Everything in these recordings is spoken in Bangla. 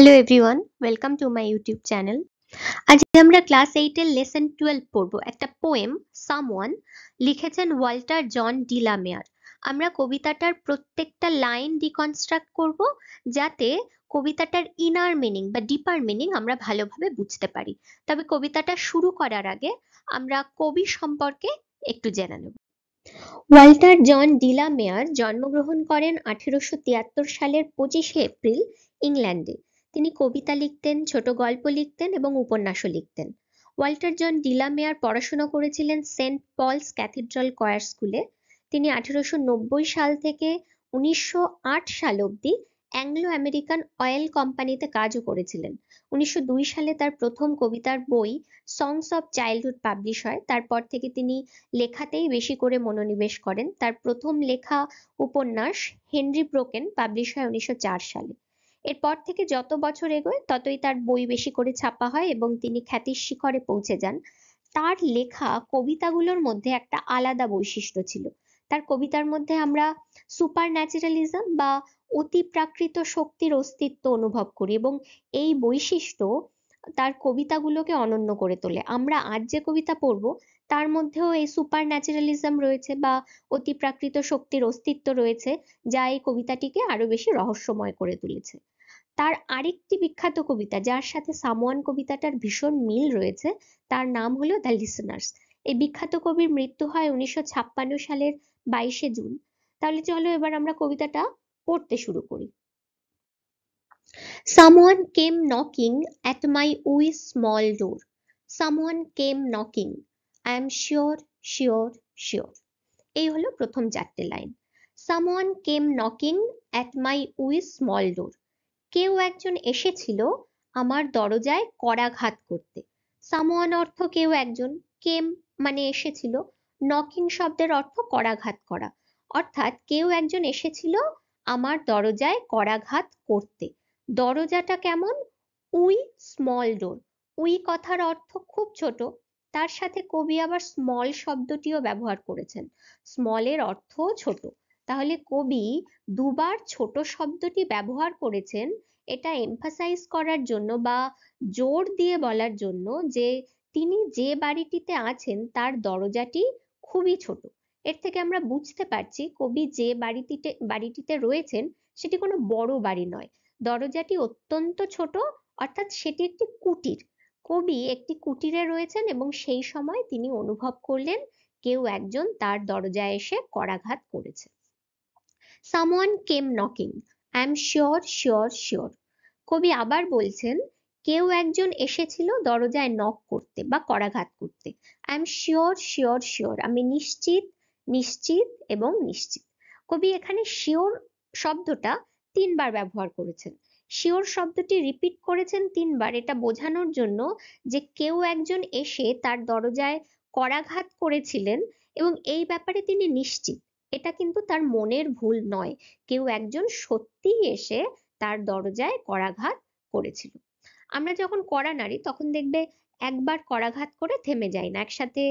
Hello everyone welcome to my YouTube channel আজ আমরা ক্লাস এইটের লেসেন টুয়েলভ পড়ব একটা পোয়েম সামওয়ান লিখেছেন ওয়াল্টার জন ডিলামেয়ার আমরা কবিতাটার প্রত্যেকটা লাইন ডিকনস্ট্রাক্ট করব যাতে কবিতাটার ইনার মিনিং বা ডিপার মিনিং আমরা ভালোভাবে বুঝতে পারি তবে কবিতাটা শুরু করার আগে আমরা কবি সম্পর্কে একটু জেনে নেব ওয়াল্টার জন ডিলা মেয়ার জন্মগ্রহণ করেন আঠেরোশো সালের পঁচিশে এপ্রিল ইংল্যান্ডে তিনি কবিতা লিখতেন, ছোট গল্প লিখতেন এবং উপন্যাসও লিখতেন। ওয়াল্টার জন ডিলা মেয়ার পড়াশোনা করেছিলেন সেন্ট পলস ক্যাথিড্রাল কয়ার স্কুলে। তিনি আঠারোশো সাল থেকে উনিশশো সাল অবধি অ্যাংলো আমেরিকান অয়েল কোম্পানিতে কাজও করেছিলেন উনিশশো সালে তার প্রথম কবিতার বই সংস অব চাইল্ডহুড পাবলিশ হয় তারপর থেকে তিনি লেখাতেই বেশি করে মনোনিবেশ করেন তার প্রথম লেখা উপন্যাস হেনরি ব্রোকেন পাবলিশ হয় উনিশশো সালে এরপর থেকে যত বছর এগোয় ততই তার বই বেশি করে ছাপা হয় এবং তিনি খ্যাতির শিখরে পৌঁছে যান তার লেখা কবিতাগুলোর মধ্যে একটা আলাদা বৈশিষ্ট্য ছিল তার কবিতার মধ্যে আমরা সুপার ন্যাচারালিজম বা অতি প্রাকৃত শক্তির অস্তিত্ব অনুভব করি এবং এই বৈশিষ্ট্য তার কবিতাগুলোকে অনন্য করে তোলে আমরা আজ যে কবিতা পড়ব তার মধ্যেও এই সুপার ন্যাচারালিজম রয়েছে বা অতি প্রাকৃত শক্তির অস্তিত্ব রয়েছে যা এই কবিতাটিকে আরো বেশি রহস্যময় করে তুলেছে তার আরেকটি বিখ্যাত কবিতা যার সাথে সামোয়ান কবিতাটার ভীষণ মিল রয়েছে তার নাম হলো দ্য লিসনার্স এই বিখ্যাত কবির মৃত্যু হয় উনিশশো সালের বাইশে জুন তাহলে চলো এবার আমরা কবিতাটা পড়তে শুরু করি someone came knocking at my wee small door someone came knocking I am sure sure sure এই হলো প্রথম চারটে line someone came knocking at my wee small door কেউ একজন এসেছিল আমার দরজায় করাঘাত করতে সামোয়ান অর্থ কেউ একজন কেম মানে এসেছিল নকিং শব্দের অর্থ করাঘাত করা অর্থাৎ কেউ একজন এসেছিল আমার দরজায় করাঘাত করতে দরজাটা কেমন উই স্মল ডোর উই কথার অর্থ খুব ছোট তার সাথে কবি আবার স্মল শব্দটিও ব্যবহার করেছেন স্মলের অর্থ ছোট তাহলে কবি দুবার ছোট শব্দটি ব্যবহার করেছেন এটা এমফাসাইজ করার জন্য বা জোর দিয়ে বলার জন্য যে তিনি যে বাড়িটিতে আছেন তার দরজাটি খুবই ছোট এর থেকে আমরা বুঝতে পারছি কবি যে বাড়িটিতে বাড়িটিতে রয়েছেন সেটি কোনো বড় বাড়ি নয় দরজাটি অত্যন্ত ছোট অর্থাৎ সেটি একটি কুটির কবি একটি কুটিরে রয়েছেন এবং সেই সময় তিনি অনুভব করলেন কেউ একজন তার দরজায় এসে করাঘাত করেছে someone came knocking I am sure sure sure কবি আবার বলছেন কেউ একজন এসেছিল দরজায় নক করতে বা করাঘাত করতে I am sure sure sure আমি নিশ্চিত নিশ্চিত এবং নিশ্চিত কবি এখানে শিওর শব্দটা তিনবার ব্যবহার করেছেন শিওর শব্দটি রিপিট করেছেন তিনবার এটা বোঝানোর জন্য যে কেউ একজন এসে তার দরজায় করাঘাত করেছিলেন এবং এই ব্যাপারে তিনি নিশ্চিত এটা কিন্তু তার মনের ভুল নয় কেউ একজন সত্যি এসে তার দরজায় করাঘাত করেছিল আমরা যখন কড়া নাড়ি তখন দেখবে একবার করাঘাত করে থেমে যায় না একসাথে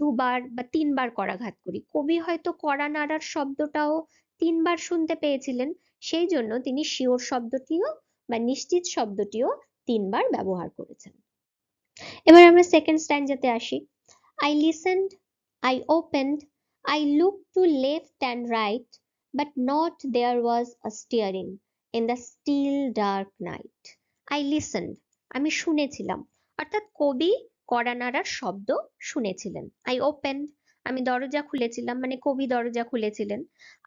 দুবার বা তিনবার করাঘাত করি কবি হয়তো কড়া নাড়ার শব্দটাও তিনবার শুনতে পেয়েছিলেন সেই জন্য তিনি শিওর শব্দটিও বা নিশ্চিত শব্দটিও তিনবার ব্যবহার করেছেন এবার আমরা সেকেন্ড স্ট্যান্ডাতে আসি I listened I opened I looked to left and right, but not there was a steering in the still dark night. I listened. আমি শুনেছিলাম অর্থাৎ কবি কড়ানাড়ার শব্দ শুনেছিলেন আই ওপেন আমি দরজা খুলেছিলাম মানে কবি দরজা খুলেছিলেন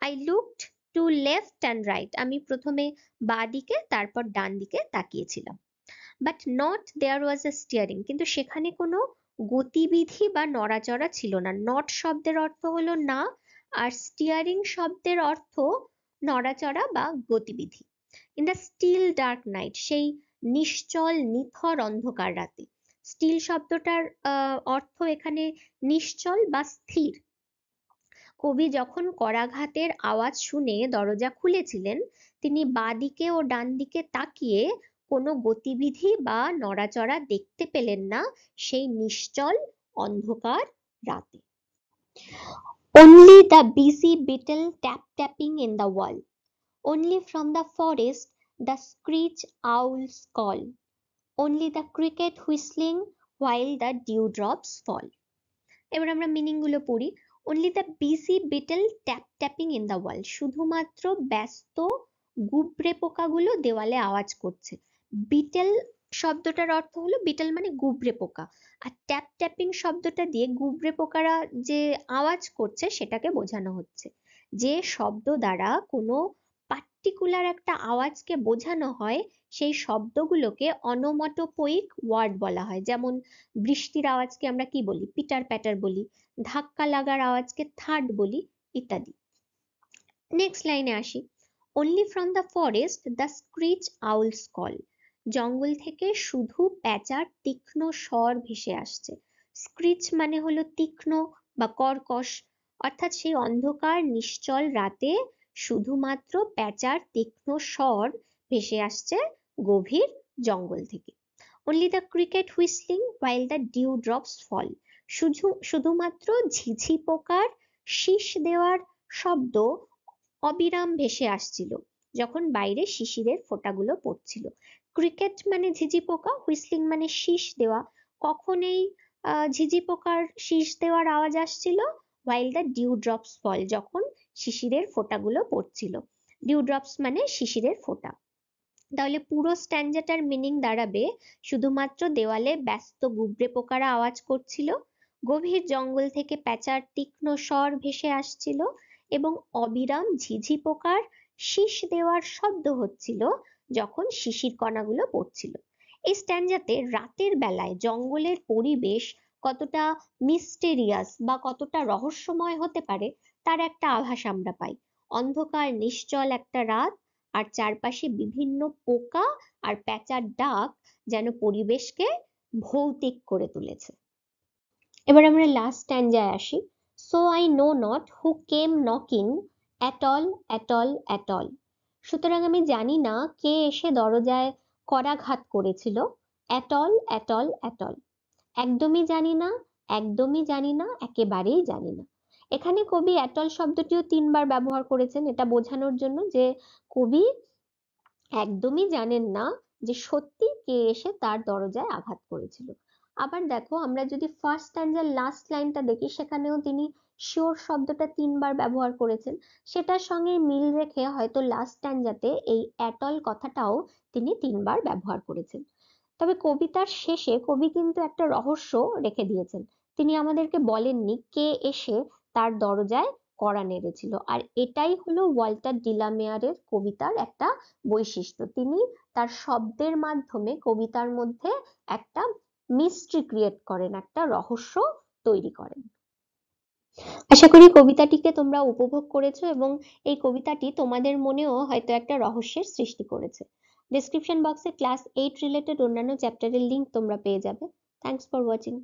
I looked to left and right আমি প্রথমে বাঁ দিকে তারপর ডান দিকে তাকিয়েছিলাম but naught there was a stirring কিন্তু সেখানে কোনো গতিবিধি বা নড়াচড়া ছিল না নট শব্দের অর্থ হলো না আর স্টিয়ারিং শব্দের অর্থ নড়াচড়া বা গতিবিধি in the still dark night সেই নিশ্চল নিথর অন্ধকার রাতে স্টিল শব্দটার অর্থ এখানে নিশ্চল বা স্থির কবি যখন করাঘাতের আওয়াজ শুনে দরজা খুলেছিলেন তিনি বাদিকে ও ডান দিকে তাকিয়ে কোনো গতিবিধি বা নড়াচড়া দেখতে পেলেন না সেই নিশ্চল অন্ধকার রাতে only the busy beetle tap tapping in the wall only from the forest the screech owl's call only the cricket whistling while the dew drops fall এবার আমরা মিনিংগুলো পড়ি only the busy beetle tap tapping in the wall শুধুমাত্র ব্যস্ত গুবরে পোকাগুলো দেওয়ালে আওয়াজ করছে বিটেল শব্দটার অর্থ হলো বিটেল মানে গুবরে পোকা আর ট্যাপ ট্যাপিং শব্দটা দিয়ে গুবরে পোকারা যে আওয়াজ করছে সেটাকে বোঝানো হচ্ছে যে শব্দ দ্বারা কোনো পার্টিকুলার একটা আওয়াজকে বোঝানো হয় সেই শব্দগুলোকে অনমটোপয়িক ওয়ার্ড বলা হয় যেমন বৃষ্টির আওয়াজকে আমরা কি বলি পিটার প্যাটার বলি ধাক্কা লাগার আওয়াজকে থার্ড বলি ইত্যাদি নেক্সট লাইনে আসি only from the forest the screech owls call জঙ্গল থেকে শুধু প্যাঁচার তীক্ষ্ণ স্বর ভেসে আসছে স্ক্রিচ মানে হলো তীক্ষ্ণ বা কর্কশ অর্থাৎ সেই অন্ধকার নিশ্চল রাতে শুধুমাত্র প্যাঁচার তীক্ষ্ণ স্বর ভেসে আসছে গভীর জঙ্গল থেকে only the cricket whistling while the dew drops fall শুধু শুধুমাত্র ঝিঝি পোকার শীষ দেওয়ার শব্দ অবিরাম ভেসে আসছিল যখন বাইরে শিশিরের ফোটাগুলো পড়ছিল ক্রিকেট মানে ঝিঝি পোকা হুইসলিং মানে শীষ দেওয়া কখন এই ঝিঝি পোকার শীষ দেওয়ার আওয়াজ আসছিল while the dew drops fall যখন শিশিরের ফোঁটাগুলো পড়ছিল dew drops মানে শিশিরের ফোঁটা তাহলে পুরো stanza টার meaning দাঁড়াবে শুধুমাত্র দেওয়ালে ব্যস্ত গুবরে পোকারা আওয়াজ করছিল গভীর জঙ্গল থেকে প্যাঁচার তীক্ষ্ণ স্বর ভেসে আসছিল এবং অবিরাম ঝিঝি পোকার শীষ দেওয়ার শব্দ হচ্ছিল যখন শিশির কণাগুলো পড়ছিল এই স্ট্যান্ডাতে রাতের বেলায় জঙ্গলের পরিবেশ কতটা মিস্টেরিয়াস বা কতটা রহস্যময় হতে পারে তার একটা আভাস আমরা পাই অন্ধকার নিশ্চল একটা রাত আর চারপাশে বিভিন্ন পোকা আর প্যাঁচার ডাক যেন পরিবেশকে ভৌতিক করে তুলেছে এবার আমরা লাস্ট স্ট্যান্ডায় আসি so I know not who came knocking at all at all at all সুতরাং আমি জানি না কে এসে দরজায় করাঘাত করেছিল অ্যাটল অ্যাটল অ্যাটল একদমই জানি না একদমই জানি না একেবারেই জানি না এখানে কবি অ্যাটল শব্দটিও তিনবার ব্যবহার করেছেন এটা বোঝানোর জন্য যে কবি একদমই জানেন না যে সত্যি কে এসে তার দরজায় আঘাত করেছিল আবার দেখো আমরা যদি ফার্স্ট স্ট্যান্ডার লাস্ট লাইনটা দেখি সেখানেও তিনি শিওর শব্দটা তিনবার ব্যবহার করেছেন সেটার সঙ্গে মিল রেখে হয়তো লাস্ট স্ট্যান্ডাতে এই অ্যাটল কথাটাও তিনি তিনবার ব্যবহার করেছেন তবে কবিতার শেষে কবি কিন্তু একটা রহস্য রেখে দিয়েছেন তিনি আমাদেরকে বলেননি কে এসে তার দরজায় কড়া নেড়েছিল আর এটাই হলো ওয়াল্টার ডিলামেয়ারের কবিতার একটা বৈশিষ্ট্য তিনি তার শব্দের মাধ্যমে কবিতার মধ্যে একটা মিস্ট্রি ক্রিয়েট করেন একটা রহস্য তৈরি করেন আশা করি কবিতাটিকে তোমরা উপভোগ করেছো এবং এই কবিতাটি তোমাদের মনেও হয়তো একটা রহস্যের সৃষ্টি করেছে ডিসক্রিপশন বক্সে ক্লাস এইট রিলেটেড অন্যান্য চ্যাপ্টারের লিঙ্ক তোমরা পেয়ে যাবে থ্যাংকস ফর ওয়াচিং